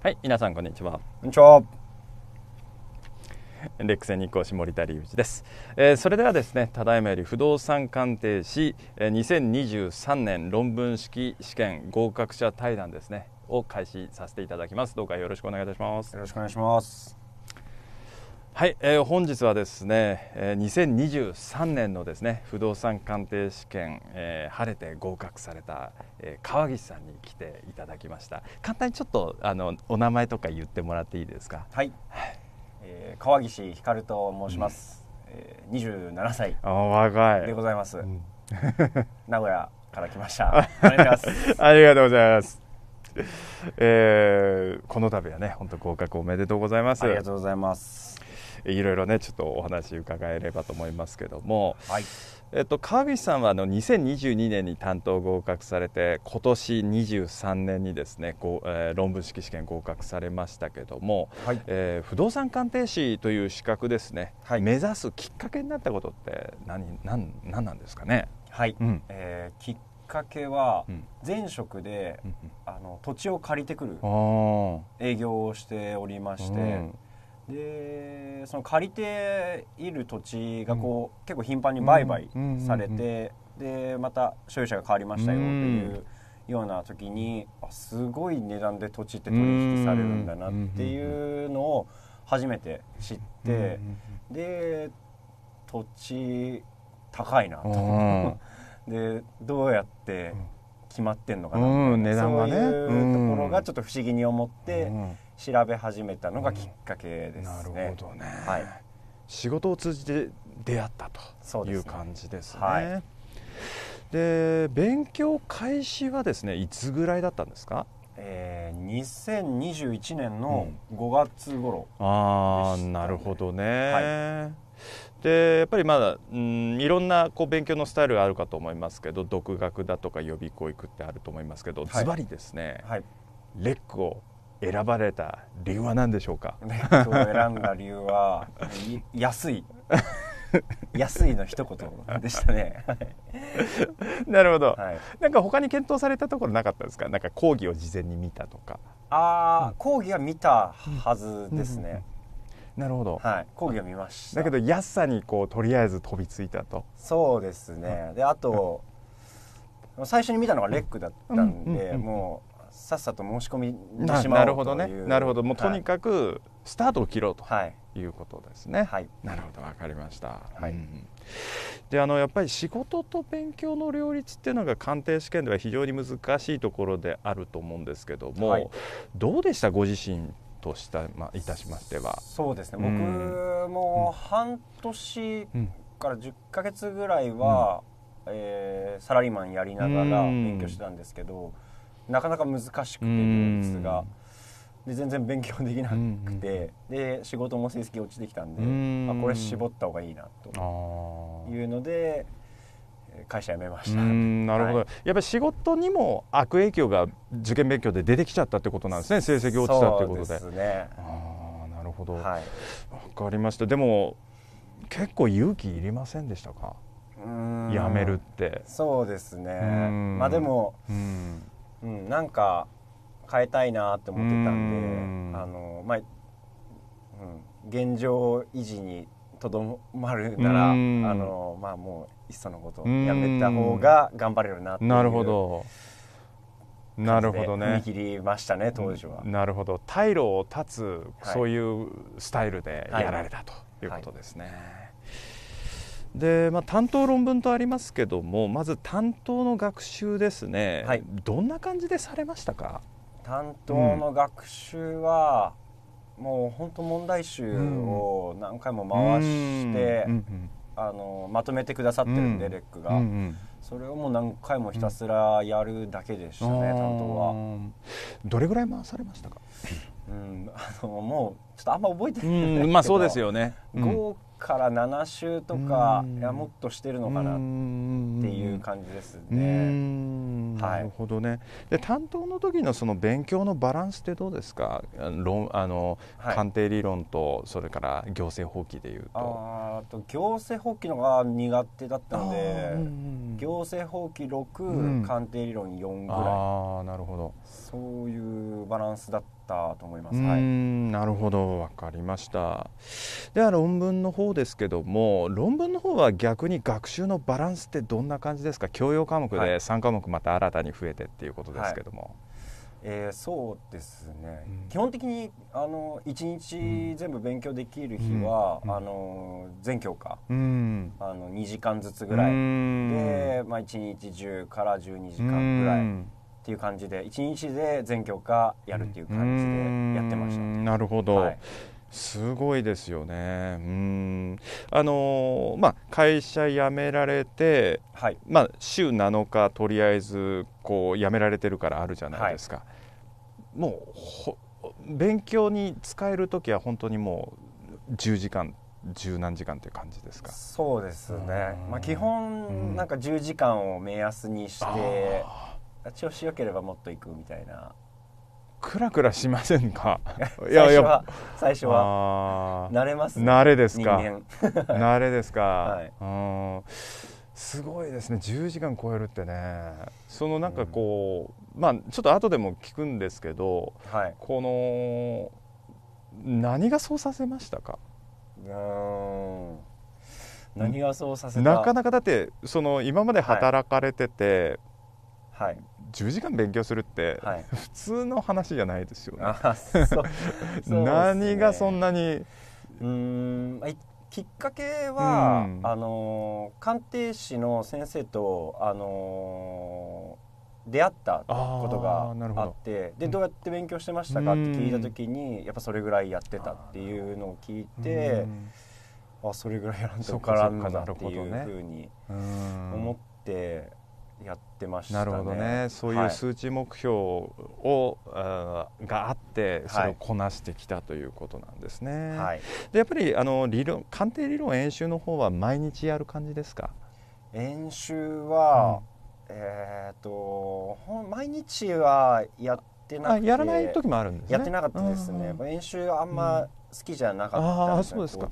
はい、皆さんこんにちは。こんにちは。レックス日光森田隆一です、えー、それではですねただいまより不動産鑑定士、えー、2023年論文式試験合格者対談ですねを開始させていただきますどうかよろしくお願いいたしますよろしくお願いしますはい、えー、本日はですね、えー、2023年のですね不動産鑑定試験、えー、晴れて合格された、えー、川岸さんに来ていただきました簡単にちょっとあのお名前とか言ってもらっていいですかはい、えー、川岸光と申します、うん、えー、27歳あ若いでございます、うん、名古屋から来ましたありがとうございますえー、この度はね本当合格おめでとうございますありがとうございますいろいろねちょっとお話伺えればと思いますけども、はい、えっと、川口さんはあの2022年に担当合格されて今年23年にですねこう、えー、論文式試験合格されましたけども、はい、えー、不動産鑑定士という資格ですね、はい、目指すきっかけになったことって何何何なんですかねはい、うん、えー、きっかけは前職で、うん、あの土地を借りてくる営業をしておりまして。うんでその借りている土地がこう、うん、結構頻繁に売買されて、うんうんうんうん、でまた所有者が変わりましたよっていうような時に、あすごい値段で土地って取引されるんだなっていうのを初めて知って、で土地高いなと。でどうやって決まってんのかな、うん、値段がねそういうところがちょっと不思議に思って。うん調べ始めたのがきっかけですね。うん、なるほどね、はい、仕事を通じて出会ったという感じですね。で、ねはい、勉強開始はですねいつぐらいだったんですかえー、2021年の5月頃、ねうん、ああなるほどね、はい、でやっぱりまだ、うん、いろんなこう勉強のスタイルがあるかと思いますけど独学だとか予備校行くってあると思いますけどズバリですね、はい、レックを選ばれた理由は何でしょうかッドを選んだ理由は安い 安いの一言でしたね なるほど、はい、なんか他に検討されたところなかったですかなんか講義を事前に見たとかああ、うん、講義は見たはずですね、うんうんなるほど、はい、講義を見ましただけど安さにこうとりあえず飛びついたとそうですね、うん、であと、うん、最初に見たのがレックだったんで、うん、もさっさと申し込みななるほどねなるほどもうとにかくスタートを切ろうとはいいうことですね、はい、なるほどわかりました、はい、うん、であのやっぱり仕事と勉強の両立っていうのが鑑定試験では非常に難しいところであると思うんですけども、はい、どうでしたご自身とした、まあ、いたしましてはそうですね、うん、僕も半年から10か月ぐらいは、うん、えー、サラリーマンやりながら勉強してたんですけど、うんなかなか難しくてですが。で全然勉強できなくて、うんで仕事も成績落ちてきたんで、んあこれ絞った方がいいなというので会社辞めましたなるほど、はい、やっぱり仕事にも悪影響が受験勉強で出てきちゃったってことなんですね成績落ちたってことでそうですねあなるほど、はい、分かりましたでも結構勇気いりませんでしたか辞めるってそうですねまあでもうん、なんか変えたいなって思ってたんであの、まあうん、現状維持にとどまるならあの、まあ、もういっそのことやめた方が頑張れるなっていうなるほどなるほどね踏み切りましたね当時は、なるほど退路を断つ、はい、そういうスタイルでやられたということですね。はいはいで、まあ、担当論文とありますけどもまず担当の学習ですね、はい、どんな感じでされましたか担当の学習は、うん、もう本当問題集を何回も回して、うん、あのまとめてくださってるんで、うん、レックが、うんうんそれをもう何回もひたすらやるだけでしたね、担当はどれぐらい回されましたか、うん、あのもうちょっとあんま覚えてないんですけど、まあそうですよね、うん、合から7週とかいやもっとしてるのかなっていう感じですね。なるほどねで担当の時のその勉強のバランスってどうですか論あの、はい、鑑定理論とそれから行政法規でいうと。あと行政法規のが苦手だったので行政法規6、うん、鑑定理論4ぐらいあなるほどそういうバランスだったと思います。はい、なるほど分かりましたでは論文の方ですけども論文の方は逆に学習のバランスってどんな感じですか教養科目で3科目また新たに増えてっていうことですけども。はいえー、そうですね、うん、基本的にあの1日全部勉強できる日は、うん、あの全教科、うん、あの2時間ずつぐらいで、まあ、1日10から12時間ぐらい。っていう感じで1日で全教科やるっていう感じでやってましたなるほど、はい、すごいですよねうんあのー、まあ会社辞められて、はい、まあ週7日とりあえずこう辞められてるからあるじゃないですか、はい、もうほ勉強に使える時は本当にもう10時間十何時間っていう感じですかそうですね、まあ、基本なんか10時間を目安にして調子よければもっといくみたいなクラクラしませんか いやいや最初は慣れます、ね、慣れですか 慣れですか、はい、すごいですね10時間超えるってねそのなんかこう、うん、まあちょっと後でも聞くんですけど、はい、この何がそうさせましたかうん何がそうさせなかなかだってその今まで働かれてて、はい、はい、10時間勉強するって、はい、普通の話じゃないですよね。ね何がそんなにうんきっかけは、うん、あの鑑定士の先生とあの出会ったことがあってでどうやって勉強してましたかって聞いた時に、うん、やっぱそれぐらいやってたっていうのを聞いて、あそれぐらいやらんとからんだっていうふうに思って。やってました、ね、なるほどねそういう数値目標を、はい、があってそれをこなしてきたということなんですね、はい、でやっぱりあの理論鑑定理論演習の方は毎日やる感じですか演習は、うん、えっ、と毎日はやってなくてやらない時もあるんです、ね、やってなかったですね、うん、演習あんま好きじゃなかったですずっと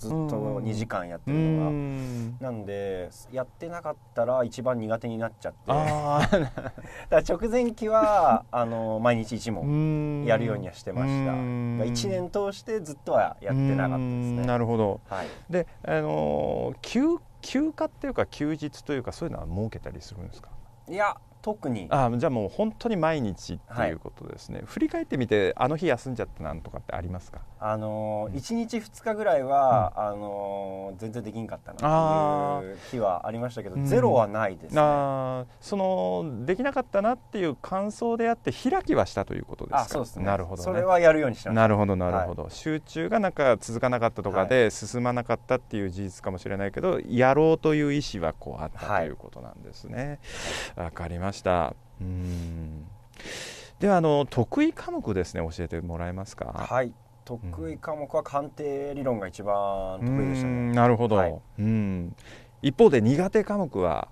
2時間やってるのが、ん、なんでやってなかったら一番苦手になっちゃって だ直前期はあの毎日1問やるようにはしてました1年通してずっとはやってなかったですねなるほど、はい、であの休休暇っていうか休日というかそういうのは設けたりするんですかいや特にあじゃあもう本当に毎日っていうことですね、はい、振り返ってみてあの日休んじゃったなんとかってありますかあのー、うん、1日2日ぐらいは、うん、あのー、全然できんかったなっていう日はありましたけど、ゼロはないですね、うん、あそのできなかったなっていう感想であって開きはしたということですそうですねなるほど、ね、それはやるようにしなるほどなるほど、はい、集中がなんか続かなかったとかで進まなかったっていう事実かもしれないけど、はい、やろうという意思はこうあったということなんですねわ、かりまししたではあの得意科目ですね教えてもらえますかはい得意科目は鑑定理論が一番得意でしたねなるほど、はい、うん一方で苦手科目は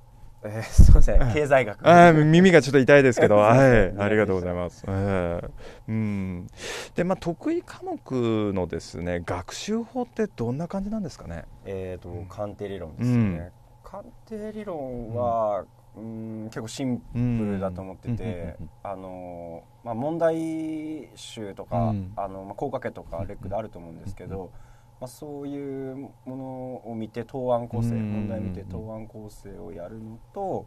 えー、すみません、経済学。あ耳がちょっと痛いですけど、はい、ありがとうございます。えー、うん。で、まあ得意科目のですね、学習法ってどんな感じなんですかね。えっ、ー、と、鑑定理論ですね。うん、鑑定理論は、うん結構シンプルだと思ってて、あのまあ、問題集とか、うん、あのまあ、効果家とかレックであると思うんですけど、まあ、そういうものを見て答案構成、問題見て答案構成をやるのと。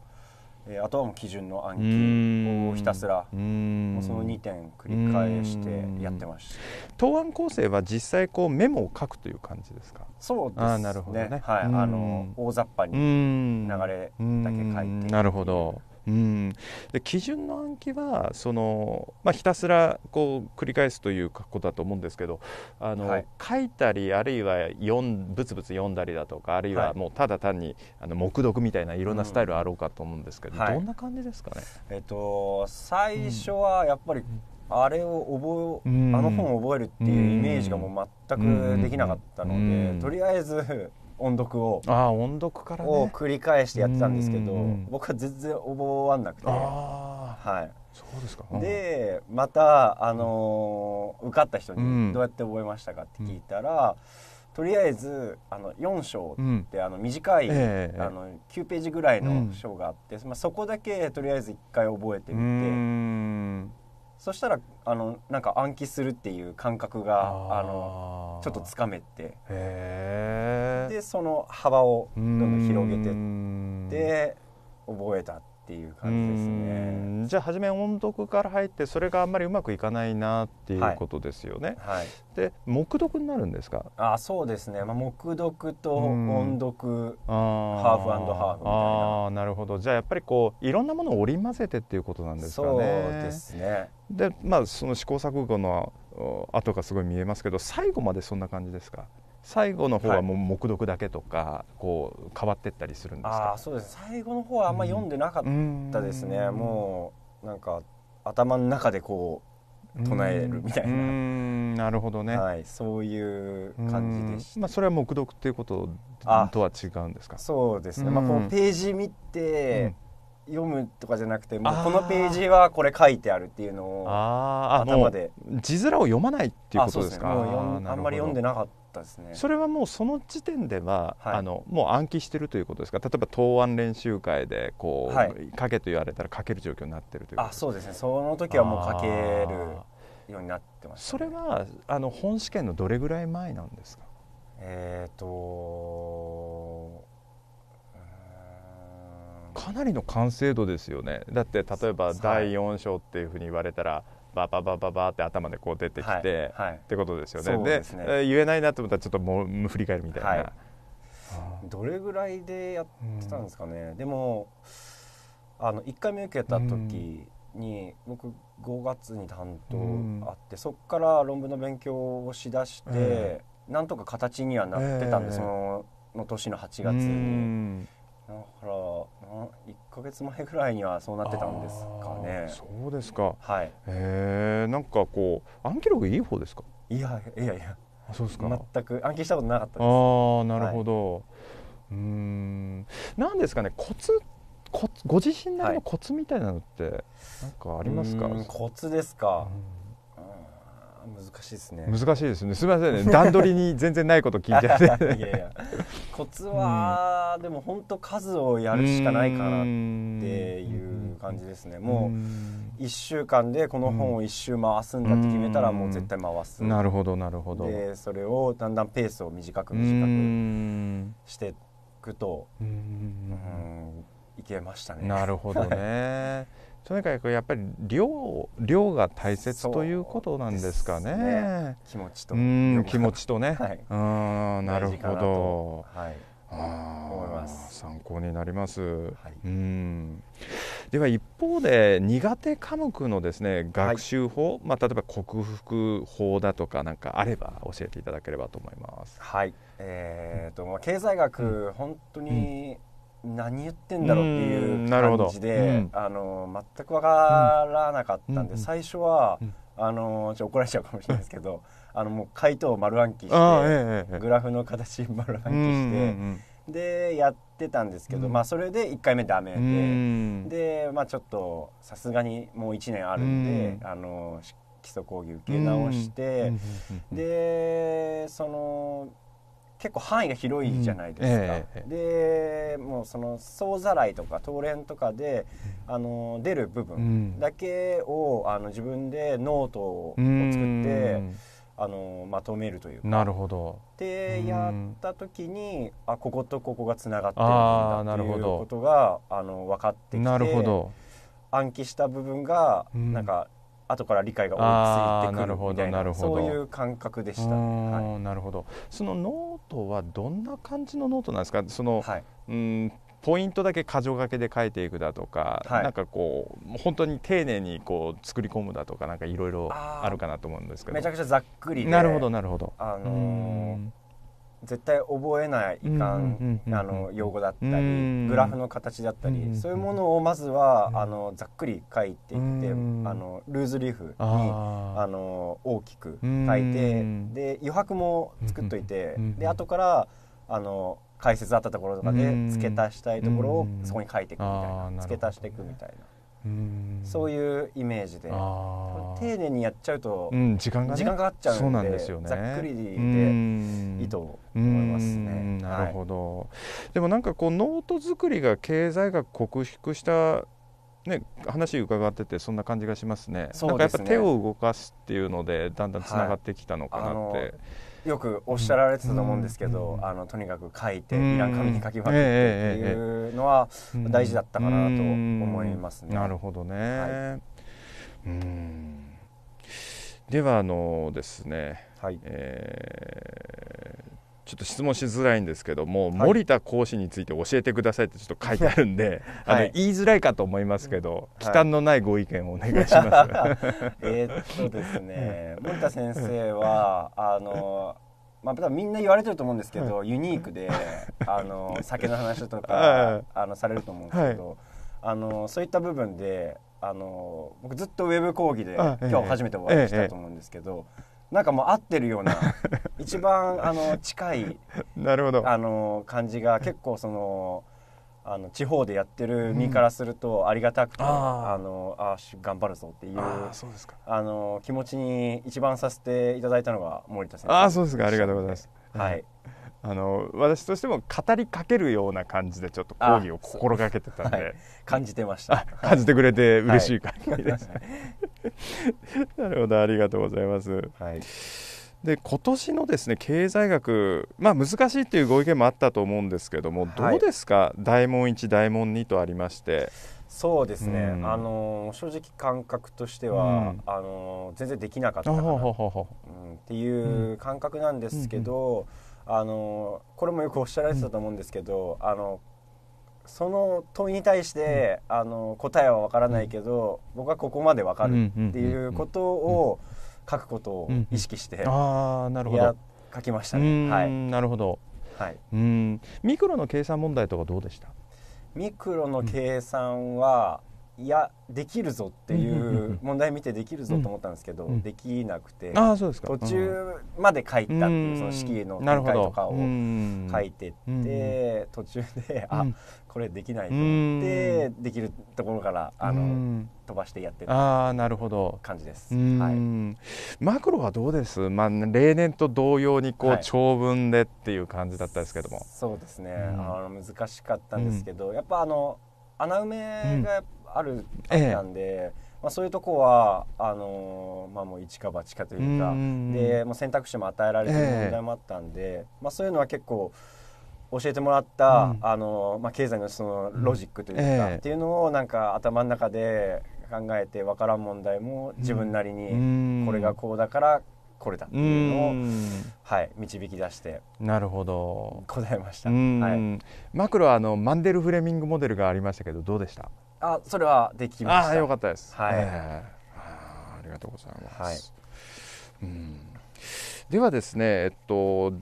えー、あとはもう基準の暗記をひたすらもうその2点繰り返してやってました答案構成は実際こうメモを書くという感じですかそうですねあなるほどね、はい、あの大雑把に流れだけ書いてなるほどうん、で基準の暗記はその、まあ、ひたすらこう繰り返すということだと思うんですけどあの、はい、書いたりあるいはんぶつぶつ読んだりだとかあるいはもうただ単にあの黙読みたいないろんなスタイルあろうかと思うんですけど、うんどんな感じですかね、えっと、最初はやっぱり、あれを覚え、うん、あの本を覚えるっていうイメージがもう全くできなかったので、とりあえず音読をあ音読から、ね、を繰り返してやってたんですけど、僕は全然覚わんなくてはいそうですか、うん、でまた、あのー、受かった人に「どうやって覚えましたか?」って聞いたら、とりあえずあの4章って、あの短い、えー、あの9ページぐらいの章があって、まあ、そこだけとりあえず1回覚えてみて。そしたらあのなんか暗記するっていう感覚があのちょっとつかめてでその幅をどんどん広げてって覚えたっっていう感じですねじゃあ初め音読から入ってそれがあんまりうまくいかないなっていうことですよね、はい、はい、で黙読になるんですかあそうですね、まあ、黙読と音読ハーフハーフみたいなあなるほどじゃあやっぱりこういろんなものを織り交ぜてっていうことなんですかねそうですねでまあその試行錯誤の後がすごい見えますけど最後までそんな感じですか最後の方はもう黙読だけとか、はい、こう変わってったりするんですかあそうです最後の方はあんま読んでなかったですね、うん、もうなんか頭の中でこう唱えるみたいな、うん、なるほどね、はい、そういう感じでした、まあ、それは黙読っていうこととは違うんですかそうですね、まあ、このページ見て、読むとかじゃなくてもうこのページはこれ書いてあるっていうのを頭で字面を読まないっていうことですかあ、ね、あんまり読んでなかっったですねそれはもうその時点では、はい、あのもう暗記してるということですか例えば答案練習会でこう、はい、書けと言われたら書ける状況になってるというあそうですねその時はもう書けるようになってまし、ね、それはあの本試験のどれぐらい前なんですかえっ、ー、とかなりの完成度ですよねだって例えば第4章っていうふうに言われたら、バババババって頭でこう出てきて、はいはい、ってことですよね。でねで、言えないなと思ったらちょっともう振り返るみたいな、はい、どれぐらいでやってたんですかね、うん、でもあの1回目受けた時に、僕5月に担当あって、うん、そこから論文の勉強をしだして、なんとか形にはなってたんで、えー、その年の8月に。だから1か月前ぐらいにはそうなってたんですかねそうですかはいえー、なんかこう暗記力いい方ですかいやいやいやそうですか全く暗記したことなかったですああなるほど、はい、うんなんですかねコツコツご自身なりのコツみたいなのってなんかありますか、はい、コツですか、うん難しいですね難しいですねすみませんね段取りに全然ないこと聞いてって いやいやコツは、うん、でも本当数をやるしかないかなっていう感じですねもう1週間でこの本を1周回すんだって決めたらもう絶対回すなるほどなるほどでそれをだんだんペースを短く短くしていくとうんいけましたねなるほどね とにかくやっぱり量量が大切ということなんですかね。ね気持ちとうん気持ちとね。はい、うんなるほど。はい。あ参考になります、はい、うんでは一方で苦手科目のですね学習法、はい、まあ、例えば克服法だとかなんかあれば教えていただければと思います。はい、えーとまあ、経済学、うん、本当に何言ってんだろうっていう感じで、あの全く分からなかったんで、最初は、あのちょ怒られちゃうかもしれないですけど、あのもう回答を丸暗記して、グラフの形丸暗記して、でやってたんですけど、まあ、それで1回目ダメで,、でまあ、ちょっとさすがにもう1年あるんで、あの基礎講義受け直して、でその。結構範囲が広いじゃないですか、うんえー、でもうその総ざらいとかトーとかであの出る部分だけを、あの自分でノートを作って。あのまとめるというなるほどでやった時にあこことここがつながってるんだっていうことがあの分かってきてなるほど暗記した部分が、うん、なんか後から理解が追いついてくるみたいなそういう感覚でした、ね、はい、なるほどそのノとはどんな感じのノートなんですかその、はい、うんポイントだけ箇条書きで書いていくだとか、はい、なんかこう本当に丁寧にこう作り込むだとかなんかいろいろあるかなと思うんですけどめちゃくちゃざっくりなるほどなるほどあのー絶対覚えないいかん用語だったりグラフの形だったりそういうものをまずはあのざっくり書いていってあのルーズリーフにあの大きく書いてで余白も作っといてで後からあの解説あったところとかで付け足したいところをそこに書いていくみたいな付け足していくみたいな。そういうイメージで丁寧にやっちゃうと、うん、時間が、ね、時間かかっちゃうんで、ね、ざっくりでいいと思いますね。なるほど、はい、でもなんかこうノート作りが経済学克服したね、話伺っててそんな感じがしますね。すねなんかやっぱ手を動かすっていうのでだんだんつながってきたのかなって。はいよくおっしゃられてたと思うんですけど、あのとにかく書いていらん紙に書き分けてっていうのは大事だったかなと思いますね。なるほどね、はい、うんではあのですね、はいえー、ちょっと質問しづらいんですけども、はい、森田講師について教えてくださいってちょっと書いてあるんで、はい、あの言いづらいかと思いますけど、忌憚のないご意見をお願いします。えっとですね、森田先生はあの。まあ、みんな言われてると思うんですけど、ユニークであの酒の話とか あのされると思うんですけど、あのそういった部分であの僕ずっとウェブ講義で今日初めてお会いしたと思うんですけど、ええなんかもう合ってるような 一番あの近いなるほどあの感じが結構そのあの地方でやってる身からするとありがたくて、うん、ああのあ頑張るぞっていうあの気持ちに一番させていただいたのが森田先生あそうですかありがとうございます。はい、あの私としても語りかけるような感じでちょっと講義を心がけてたんで、はい、感じてました感じてくれて嬉しい感じです、はい、なるほど、ありがとうございます。はい。で今年のですね経済学、まあ、難しいというご意見もあったと思うんですけども、どうですか、大問1、大問2とありまして。そうですね、うん、あの正直感覚としては、うん、あの全然できなかったかな、っていう感覚なんですけど、あのこれもよくおっしゃられてたと思うんですけど、あのその問いに対して、うん、あの答えは分からないけど、うん、僕はここまで分かるっていうことを書くことを意識して、うん、あなるほど書きましたね。はい、なるほど、はい、うんミクロの計算問題とかどうでしたミクロの計算は、いやできるぞっていう問題見てできるぞと思ったんですけど、うん、できなくて、あそうですか途中まで書いたっていう、その式の展開とかを書いてって途中で、あこれできないと思ってできるところからあの飛ばしてやってたあなるほど感じです、はい、マクロはどうです、まあ、例年と同様にこう、長文でっていう感じだったですけどもそうですね、あの難しかったんですけど、やっぱあの穴埋めがあるなんで、まあ、そういうとこはあのー、まあ、もう一か八かというかでもう選択肢も与えられてる問題もあったんで、まあ、そういうのは結構教えてもらった、あのまあ、経済のそのロジックというか、っていうのをなんか頭の中で考えて分からん問題も自分なりにこれがこうだからこれだっていうのを、はい、導き出してなるほど答えました、はい、マクロはあのマンデル・フレミングモデルがありましたけどどうでしたあそれはできましたあよかったです、はいえー、ありがとうございます、はい、うんではですねえっと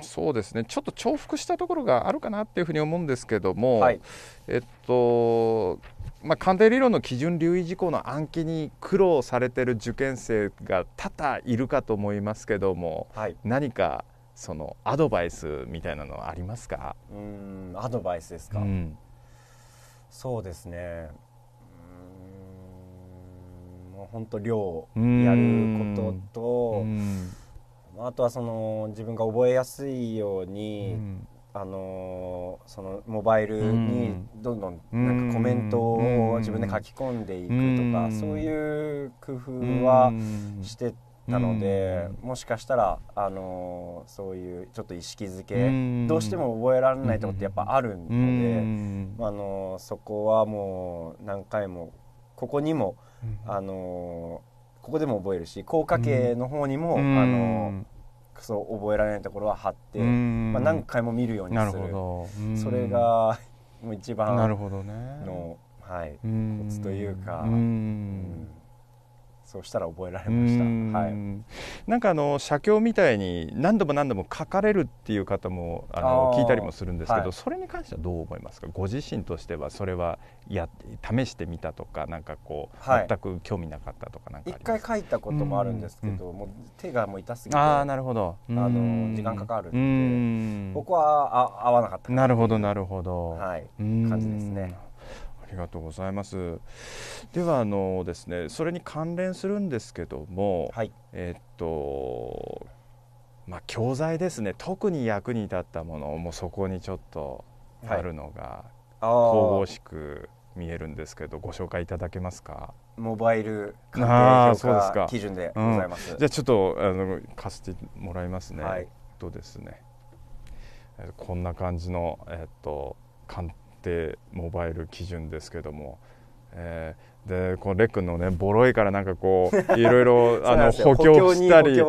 そうですねちょっと重複したところがあるかなっていうふうに思うんですけども、はい、えっとまあ、鑑定理論の基準留意事項の暗記に苦労されてる受験生が多々いるかと思いますけども、はい、何かそのアドバイスみたいなのはありますかうんアドバイスですか、うん、そうですねうんもう本当量をやることと、まあ、あとはその自分が覚えやすいように、うんあのー、そのモバイルにどんどんなんかコメントを自分で書き込んでいくとかそういう工夫はしてたのでもしかしたら、あのー、そういうちょっと意識づけどうしても覚えられないとこってやっぱあるので、あのー、そこはもう何回もここにも、あのここでも覚えるし効果系の方にも、あのそう覚えられないところは貼って、まあ、何回も見るようにするそれがもう 一番の、なるほどね、はい、コツというか。うんそうしたら覚えられました。はい。なんかあの写経みたいに何度も何度も書かれるっていう方もあの聞いたりもするんですけど、はい、それに関してはどう思いますか。ご自身としてはそれはや試してみたとかなんかこう、はい、全く興味なかったとかなんか一回書いたこともあるんですけど、うもう手がもう痛すぎてああなるほどあの時間かかるんで僕はあ合わなかったなるほどなるほどはい感じですね。ありがとうございますではあのですねそれに関連するんですけども、はい、えっとまあ教材ですね特に役に立ったものもうそこにちょっとあるのが神々しく見えるんですけどご紹介いただけますかモバイル鑑定評価基準でございます、うん、じゃあちょっとあの貸してもらいますね、はい、とですねこんな感じのえっと鑑定ってモバイル基準ですけども。えー、でこのレックのねボロいからなんかこう いろいろあの補強したりってい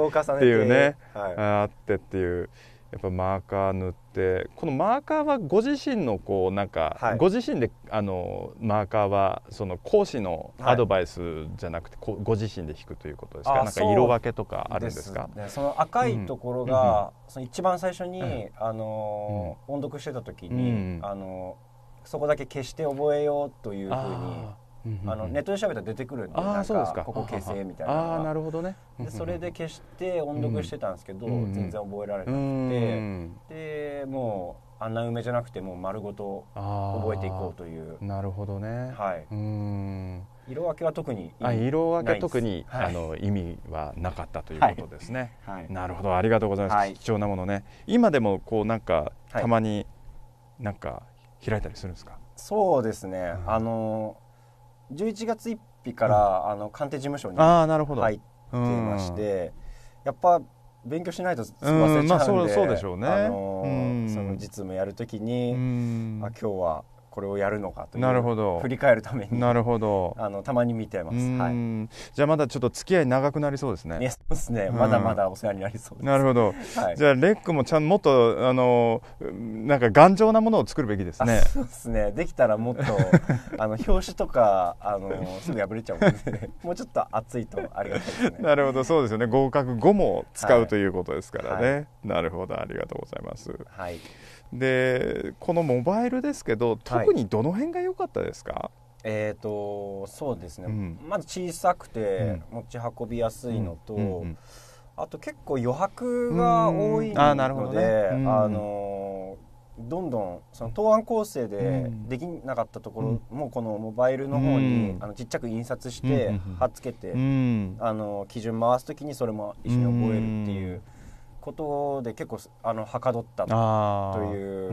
うね、はい、あってっていうやっぱマーカー塗ってこのマーカーはご自身のこうなんか、はい、ご自身であのマーカーはその講師のアドバイスじゃなくて、はい、ご自身で引くということですかなんか色分けとかあるんですか、ね、その赤いところが、うん、その一番最初に、うん、あの、うん、音読してた時に、あのーそこだけ消して覚えようというふうにあのネットで調べたら出てくるんでなんかここ消せみたいなあなるほどねでそれで消して音読してたんですけど、全然覚えられなくて、でもう穴埋めじゃなくてもう丸ごと覚えていこうというなるほどねはい色分けは特にあ色分け特に、あの意味はなかったということですね、はいなるほどありがとうございます、貴重なものね今でもこうなんかたまに、なんか開いたりするんですかそうですね、うん、あの11月1日から、うん、あの官邸事務所に入っていまして、やっぱ勉強しないと忘れちゃうんで、まそうでしょうね、あのその実務やるときに、うん、あ今日はこれをやるのかという振り返るためになるほどあのたまに見てます、はい、じゃあまだちょっと付き合い長くなりそうですねそうですね、まだまだお世話になりそうですなるほど、はい、じゃあレックもちゃんもっとあのなんか頑丈なものを作るべきですねそうですねできたらもっと あの表紙とかあのすぐ破れちゃうので、もうちょっと熱いとありがたいですねなるほどそうですよね合格後も使う、ということですからね、なるほどありがとうございますはいでこのモバイルですけど特にどの辺が良かったですか、はい、えっ、ー、とそうですね、うん、まず小さくて持ち運びやすいのと、うんうん、あと結構余白が多いので、あのどんどんその答案構成でできなかったところもこのモバイルの方にあのちっちゃく印刷して貼っつけてあの基準回す時にそれも一緒に覚えるっていう。ことで結構あのはかどったという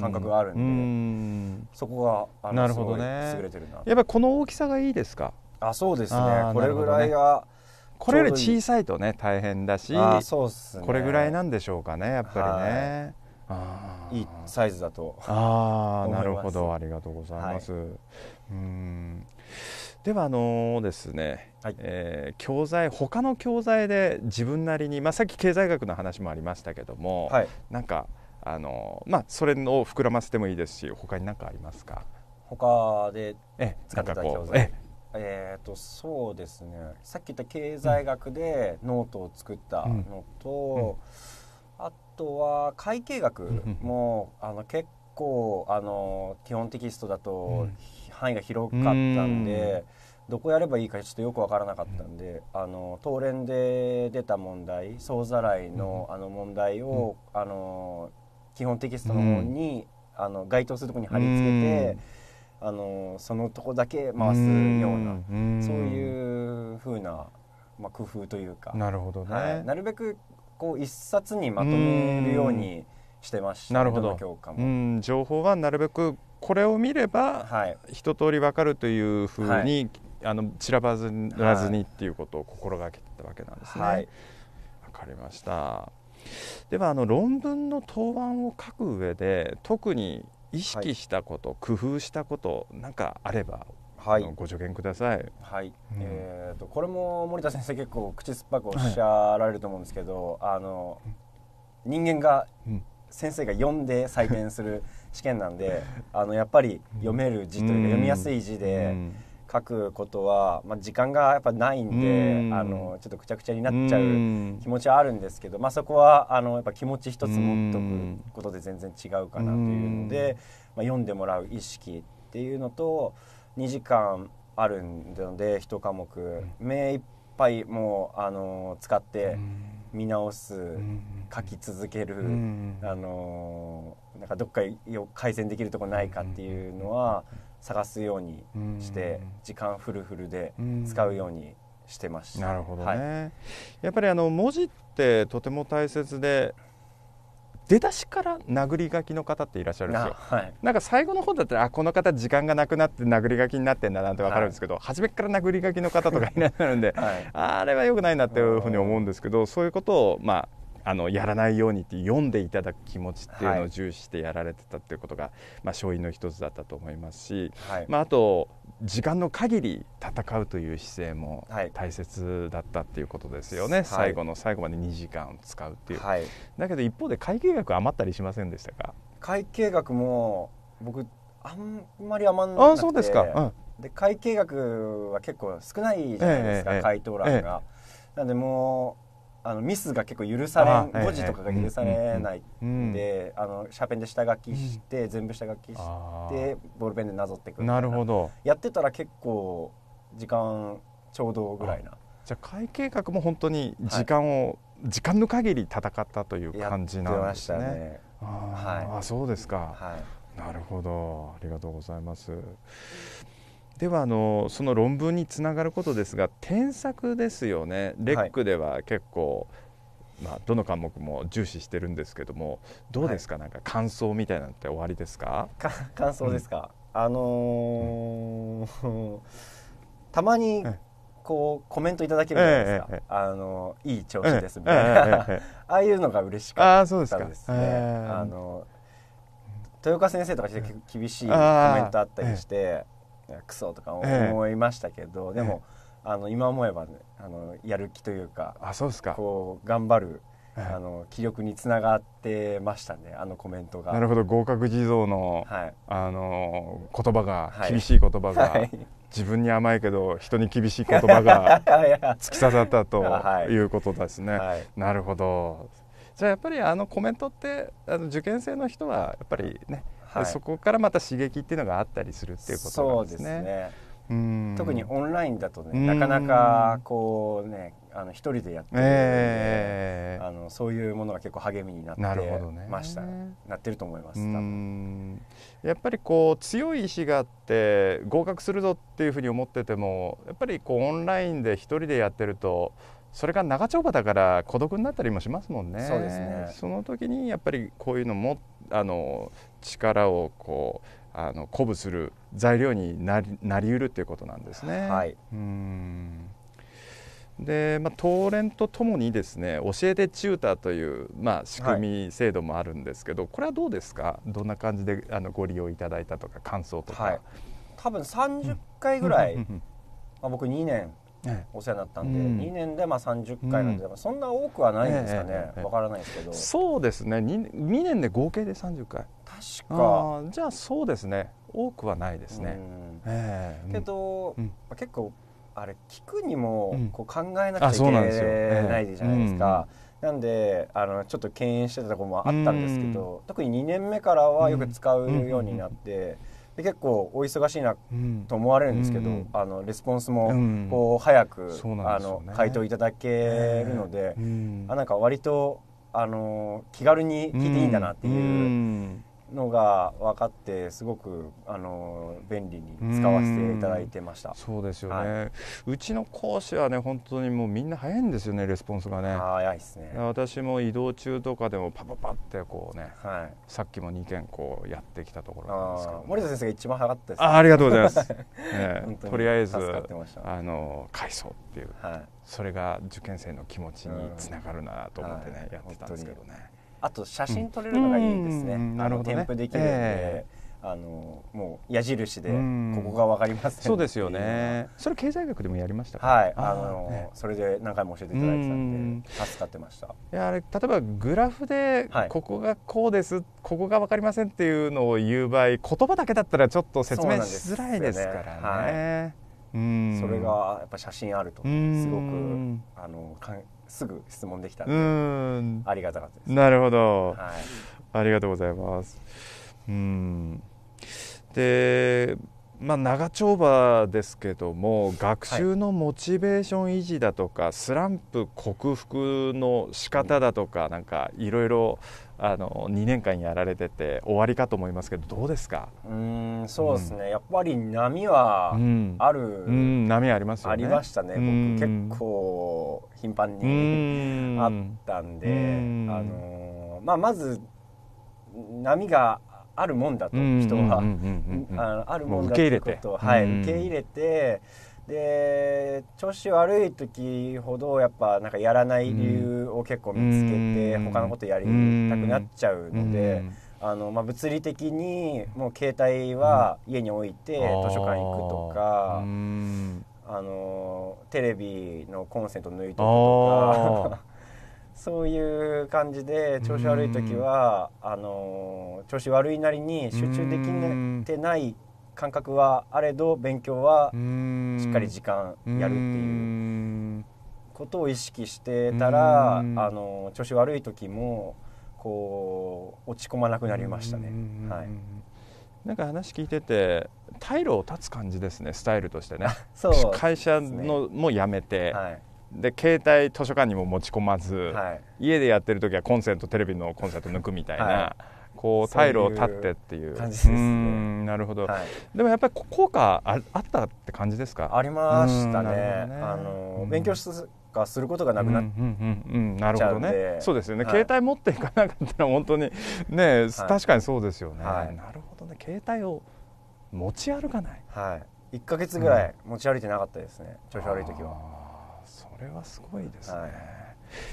感覚があるんでそこがあのなるほど、ね、優れてるなやっぱりこの大きさがいいですかあそうですねこれぐらいが、ね、これより小さいとね大変だしそうす、ね、これぐらいなんでしょうかねやっぱりね、はい、いいサイズだとああなるほどありがとうございます、はい、うんではあのですね、はい、えー、教材他の教材で自分なりに、まあ、さっき経済学の話もありましたけども、はい、なんかあのまあそれを膨らませてもいいですし他に何かありますか他で使ってた教材えーと、そうですねさっき言った経済学でノートを作ったのと、うん、あとは会計学も、うん、あの結構あの基本テキストだと範囲が広かったんでどこやればいいかちょっとよく分からなかったんで、あの東連で出た問題総ざらいの,、あの問題を、あの基本テキストの方に、あの該当するところに貼り付けて。あのそのとこだけ回すようなそういうふうな、まあ、工夫というかなるほど、ねはい、なるべくこう一冊にまとめるようにしてました、ね、なるほど情報はなるべくこれを見れば、一通り分かるというふうに、はい、あの散らばずらずにっていうことを心がけてたわけなんですね。はい、かりましたではあの論文の答案を書く上で特に意識したこと、はい、工夫したことなんかあればはい、ご助言ください、はいうん、えーと、これも森田先生結構口酸っぱくおっしゃられると思うんですけど、はい、あの人間が、先生が読んで採点する試験なんであのやっぱり読める字というか、読みやすい字で。書くことは、まあ、時間がやっぱないんで、んあのちょっとくちゃくちゃになっちゃう気持ちはあるんですけど、まあ、そこはあのやっぱ気持ち一つ持っとくことで全然違うかなというので、まあ、読んでもらう意識っていうのと2時間あるので1科目目いっぱいもうあの使って。見直す、書き続ける、あのなんかどっか改善できるとこないかっていうのは探すようにして、時間フルフルで使うようにしてました。なるほどね、はい、やっぱりあの文字ってとても大切で出だしから殴り書きの方っていらっしゃるんですよ、はい、なんか最後の方だったらあこの方時間がなくなって殴り書きになってんだなんて分かるんですけど、はい、初めから殴り書きの方とかいらっしゃるんで、はい、あれはよくないなっていうふうに思うんですけどそういうことをまああのやらないようにって読んでいただく気持ちっていうのを重視してやられてたっていうことが、はい、まあ、勝因の一つだったと思いますし、はい、まあ、あと時間の限り戦うという姿勢も大切だったっていうことですよね、はい、最後の最後まで2時間使うっていう、はい、だけど一方で会計額余ったりしませんでしたか会計額も僕あんまり余んなくてあそうですか、で会計額は結構少ないじゃないですか、え回答欄が、えなんでもあのミスが結構許されん誤字とかが許されないんで、あのシャーペンで下書きして、全部下書きしてボールペンでなぞってくるなるほどやってたら結構時間ちょうどぐらいなじゃあ会計学も本当に時間を、時間の限り戦ったという感じなんですね。あ、あそうですか、はい、なるほどありがとうございます。ではあのその論文につながることですが添削ですよねレックでは結構、はい、まあ、どの科目も重視してるんですけどもどうですか、はい、なんか感想みたいなのって終わりですか 感想ですか、うん、あのーうん、たまにこうコメントいただけるじゃないですか、えええ、あのいい調子ですみたいな、ああいうのが嬉しかったですね。あの豊川先生とか厳しいコメントあったりして、クソとか思いましたけど、えでも、え、あの今思えば、ね、あのやる気というかあそうですか頑張る、あの気力につながってましたねあのコメントがなるほど合格地蔵の,、はい、あの言葉が、はい、厳しい言葉が、はい、自分に甘いけど人に厳しい言葉が 突き刺さったということですね、はい、なるほどじゃあやっぱりあのコメントってあの受験生の人はやっぱりねはい、そこからまた刺激っていうのがあったりするっていうことですね。そうですね特にオンラインだとねなかなかこうねあの一人でやってるので、えー、あのそういうものが結構励みになってましたな、ね,、ってると思いますやっぱりこう強い意志があって合格するぞっていうふうに思っててもやっぱりこうオンラインで一人でやってるとそれが長丁場だから孤独になったりもしますもんね。そうですねその時にやっぱりこういうのもあの力をこうあの鼓舞する材料になりなりうるっていうことなんですね。はい、うんで、まあ、東連とともにですね教えてチューターという、まあ、仕組み制度もあるんですけど、はい、これはどうですかどんな感じであのご利用いただいたとか感想とか、はい、多分30回ぐらい、まあ、僕2年お世話になったんで、うん、2年でまあ30回なんで、うん、そんな多くはないんですかね、ええ分からないですけどそうですね 2, 2年で合計で30回確かじゃあそうですね多くはないですね、ええけど、うん、結構あれ聞くにもこう考えなきゃいけないじゃないですか、なんであのちょっと敬遠してたところもあったんですけど、特に2年目からはよく使うようになって。で結構お忙しいなと思われるんですけど、うん、あのレスポンスもこう早く、うんね、あの回答いただけるので、えーうん、あなんか割とあの気軽に聞いていいんだなっていうのが分かってすごくあの便利に使わせていただいてましたそうですよね、はい、うちの講師はね本当にもうみんな早いんですよねレスポンスがね早いですね私も移動中とかでもパパパってこうね、はい、さっきも2件こうやってきたところなんですけど、森田先生が一番早かったです、ね、あありがとうございます、ね、とりあえずあの回想っていう、はい、それが受験生の気持ちにつながるなと思ってね、やってたんですけどねあと写真撮れるのがいいですね。なるほど、ね、添付できるんで、えー、あのもう矢印でここがわかります、ね、そうですよね。それ経済学でもやりましたはい、あの、ね、それで何回も教えていただいてたんで助かってました。いやあれ例えばグラフでここがこうです、はい、ここがわかりませんっていうのを言う場合、言葉だけだったらちょっと説明しづらいですからね。それがやっぱ写真あるとすごくあのかすぐ質問できたんでありがたかったです、なるほど、はい、ありがとうございますうんでまあ、長丁場ですけども学習のモチベーション維持だとか、はい、スランプ克服の仕方だとかなんかいろいろあの2年間やられてて終わりかと思いますけどどうですかうんそうですね、うん、やっぱり波はある、うんうん、波あります、ね、ありましたね僕結構頻繁にあったんであの、まあ、まず波があるもんだと人はあるもんだということを、はい、受け入れてで調子悪い時ほどやっぱなんかやらない理由を結構見つけて、他のことやりたくなっちゃうので。あのまあ、物理的にもう携帯は家に置いて図書館行くとか、あのテレビのコンセント抜いとくとか そういう感じで調子悪い時はあの調子悪いなりに集中できてない感覚はあれど勉強はしっかり時間やるっていうことを意識してたらあの調子悪い時もこう落ち込まなくなりましたね。はいなんか話聞いてて退路を断つ感じですねスタイルとしてねね、会社のも辞めて、はい、で携帯図書館にも持ち込まず、はい、家でやってる時はコンセントテレビのコンセント抜くみたいな。こう退路を立ってっていう感じですねなるほど、はい、でもやっぱり効果ああったって感じですかありましたね、ね、あの勉強しかすることがなくなっちゃうんねそうですよね、はい、携帯持っていかなかったら本当にね、確かにそうですよね、なるほどね携帯を持ち歩かない、はい、1か月ぐらい持ち歩いてなかったですね、調子悪い時はそれはすごいですね、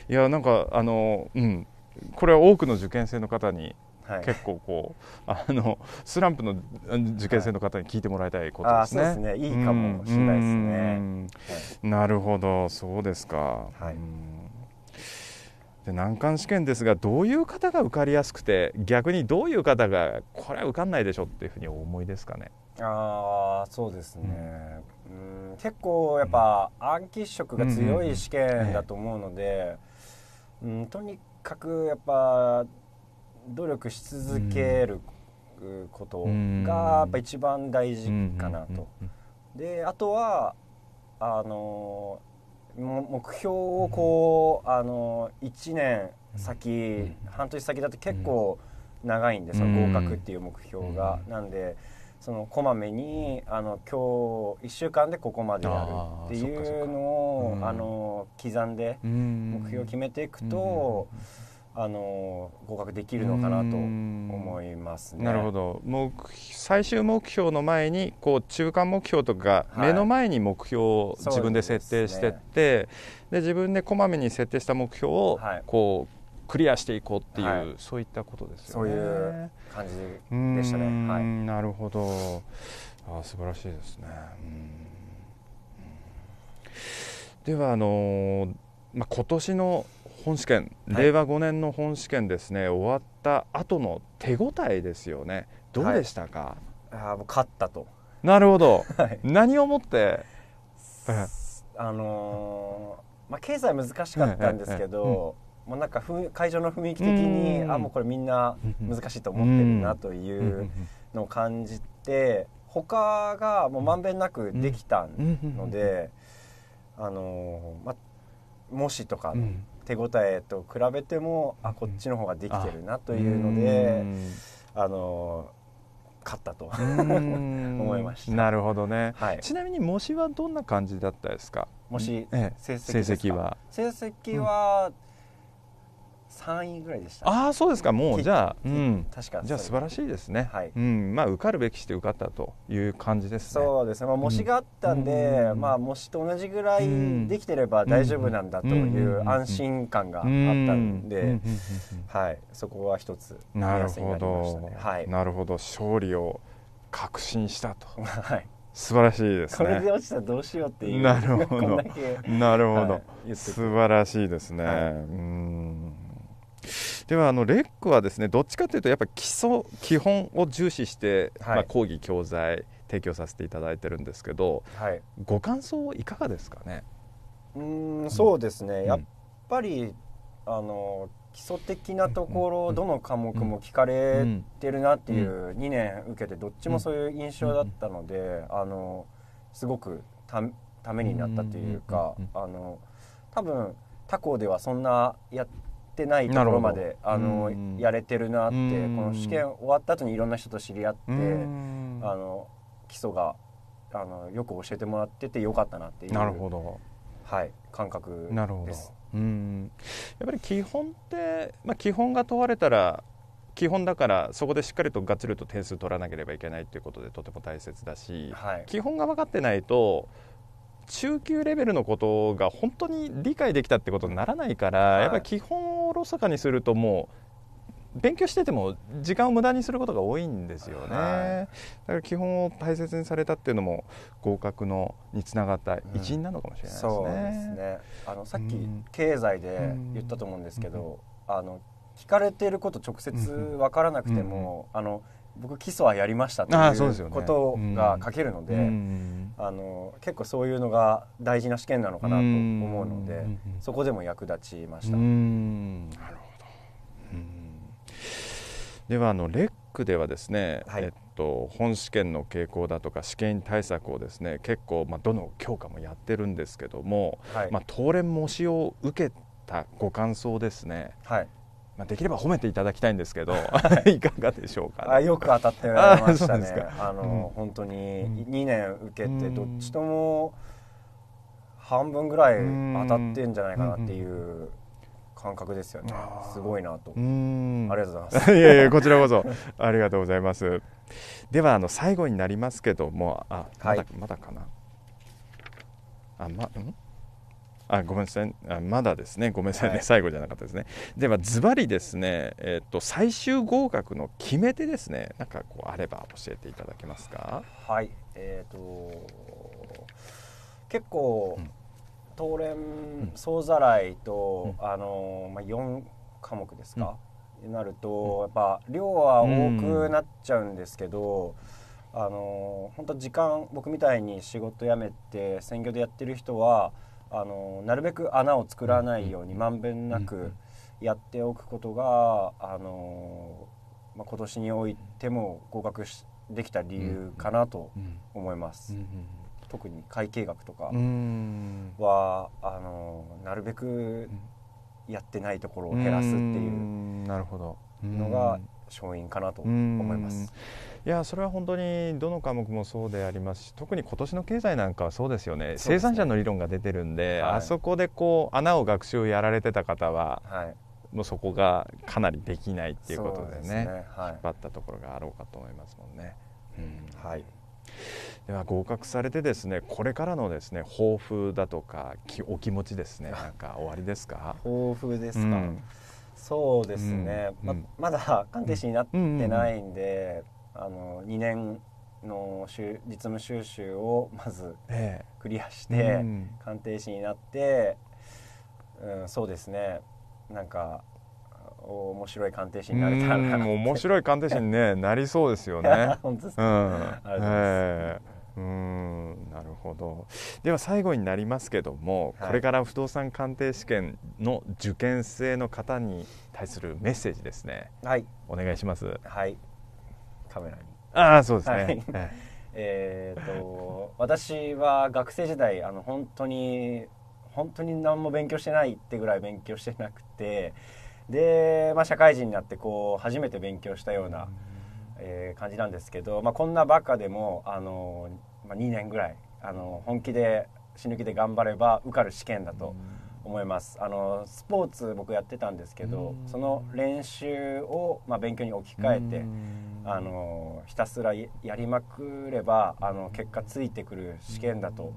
いやなんかあのうんこれは多くの受験生の方にはい、結構こうあのスランプの受験生の方に聞いてもらいたいことですね。はい、そうですねいいかもしれないですね。はい、なるほどそうですか。はいで難関試験ですがどういう方が受かりやすくて逆にどういう方がこれは受かんないでしょっていうふうに思いですかねああそうですね、うん、結構やっぱ、暗記色が強い試験だと思うので、うん、うん、とにかくやっぱ努力し続けることがやっぱ一番大事かなと。であとはあの目標をこう、あの1年先、半年先だって結構長いんですの合格っていう目標が。なんでそのこまめにあの今日1週間でここまでやるっていうのをあの刻んで目標を決めていくと。うんあの合格できるのかなと思いますね。なるほど目最終目標の前にこう中間目標とか目の前に目標を自分で設定してって、はい、で、ね、自分でこまめに設定した目標をこう、クリアしていこうっていう、はい、そういったことですよね。そういう感じでしたね。はい、なるほどあ素晴らしいですね。ではあのー、まあ、今年の本試験、令和5年の本試験ですね、終わった後の手応えですよね、どうでしたか、はい、あもう勝ったと。なるほど、はい、何をもって、あのー、まあ、経済難しかったんですけど、もうなんか会場の雰囲気的に、あもうこれ、みんな難しいと思ってるなというのを感じて、他がもうまんべんなくできたので、あのー、まあ、もしとか手応えと比べてもあこっちの方ができてるなというので、あの勝ったと 思いましたなるほどね、はい、ちなみに模試はどんな感じだったですか模試、成績は成績は、成績は、うん3位ぐらいでした、ね、ああそうですかもうじゃあ、うん、確かじゃあ素晴らしいですね、はいうん、まあ受かるべきして受かったという感じです、ね、そうですね、まあ、模試があったんで、うん、まあ、模試と同じぐらいできてれば大丈夫なんだという安心感があったんで、はい、そこは一つ目安になりましたね、はい、なるほど勝利を確信したと。はい素晴らしいです、ね、これで落ちたらどうしようっていうなるほどなるほど、はい、素晴らしいですね、はい、うんではあのレックはですねどっちかというとやっぱ基礎基本を重視して、はい、まあ、講義教材提供させていただいてるんですけど、はい、ご感想いかがですかねうんそうですね、うん、やっぱりあの基礎的なところ、どの科目も聞かれてるなっていう2年受けてどっちもそういう印象だったので、あのすごくたためになったというかあの多分他校ではそんなやってってないところまであのやれてるなってこの試験終わった後にいろんな人と知り合ってあの基礎があのよく教えてもらっててよかったなっていうなるほど、はい、感覚なるほどうんやっぱり基本って、まあ、基本が問われたら基本だからそこでしっかりとがっつりと点数取らなければいけないということでとても大切だし、はい、基本が分かってないと中級レベルのことが本当に理解できたってことにならないから、はい、やっぱり基本をおろそかにするともう勉強してても時間を無駄にすることが多いんですよね、はい、だから基本を大切にされたっていうのも合格のにつながった一因なのかもしれないですね。うん、すねあのさっき経済で言ったと思うんですけど、うん、あの聞かれていること直接分からなくても、うん、あの僕基礎はやりましたということが書けるので、ねあの結構そういうのが大事な試験なのかなと思うので、うそこでも役立ちました。うん、なるほどではあのレックではですね、はい、えっと、本試験の傾向だとか試験対策をですね結構、まあ、どの教科もやってるんですけども、はい、まあ、当連模試を受けたご感想ですね、はい、まあ、できれば褒めていただきたいんですけど いかがでしょうか、ね、あよく当たってましたね あの、うん、本当に2年受けてどっちとも半分ぐらい当たってんじゃないかなっていう感覚ですよねすごいなとありがとうございますいやいやこちらこそありがとうございますではあの最後になりますけどもあ、はい、まだまだかなあまうんあごめんなさいあまだですねごめんなさいね、はい、最後じゃなかったですねではズバリですねえっ、ー、と最終合格の決め手ですねなんかこうあれば教えていただけますかはいえっ、ー、と結構、うん、当連総ざらいと、うん、あのまあ4科目ですか、うん、なると、やっぱ量は多くなっちゃうんですけど、あの本当時間僕みたいに仕事辞めて専業でやってる人はあのなるべく穴を作らないようにまんべんなくやっておくことが、あのまあ、今年においても合格できた理由かなと思います。特に会計学とかはあのなるべくやってないところを減らすっていうのが勝因かなと思います。いやそれは本当にどの科目もそうでありますし特に今年の経済なんかはそうですよね、ね、生産者の理論が出てるんで、はい、あそこでこう穴を学習やられてた方は、はい、もうそこがかなりできないっていうことでね、ねはい、引っ張ったところがあろうかと思いますもんね。うん、はいでは合格されてですねこれからのですね抱負だとかきお気持ちですね なんか終わりですか抱負ですか、うん、そうですね、うん、ままだ鑑定士になってないんで、うんあの2年の実務修習をまずクリアして、鑑定士になって、うん、そうですねなんか面白い鑑定士になれたらな面白い鑑定士に、ね、なりそうですよね。うんうんなるほどでは最後になりますけども、はい、これから不動産鑑定試験の受験生の方に対するメッセージですね、はい、お願いします。はいカメラにああそうですね、はい、えっと私は学生時代あの本当に本当に何も勉強してないってぐらい勉強してなくてで、まあ、社会人になってこう初めて勉強したような、えー、感じなんですけど、まあ、こんなバカでもあの、まあ、2年ぐらいあの本気で死ぬ気で頑張れば受かる試験だと思います。あのスポーツ僕やってたんですけどその練習を、まあ、勉強に置き換えて。あのひたすらやりまくればあの結果ついてくる試験だと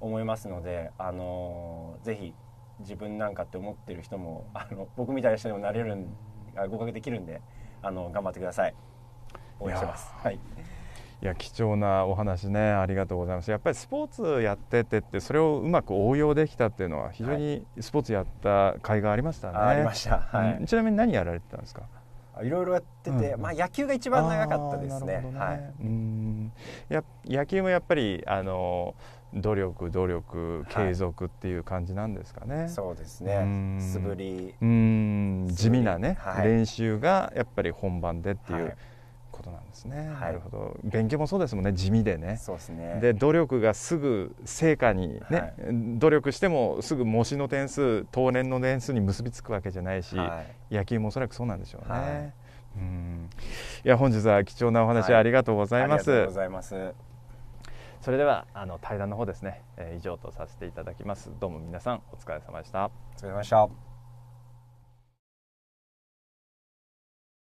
思いますのであのぜひ自分なんかって思ってる人もあの僕みたいな人にもなれる合格できるんであの頑張ってください応援します。はい、いや貴重なお話ねありがとうございますやっぱりスポーツやっててってそれをうまく応用できたっていうのは非常にスポーツやった甲斐がありましたね、はい、ありました、はい、ちなみに何やられてたんですかいろいろやってて、うん、まあ、野球が一番長かったですね。ねはい、うんや野球もやっぱりあの努力努力継続っていう感じなんですかね。はい、そうですね。素振りうん地味なね、はい、練習がやっぱり本番でっていう。ことなんですね、はい、なるほど勉強もそうですもんね地味でねそうですねで努力がすぐ成果にね、はい、努力してもすぐ模試の点数当年の点数に結びつくわけじゃないし、はい、野球もおそらくそうなんでしょうね、うんいや本日は貴重なお話ありがとうございます、ありがとうございますそれではあの対談の方ですね、えー、以上とさせていただきますどうも皆さんお疲れ様でしたお疲れ様でした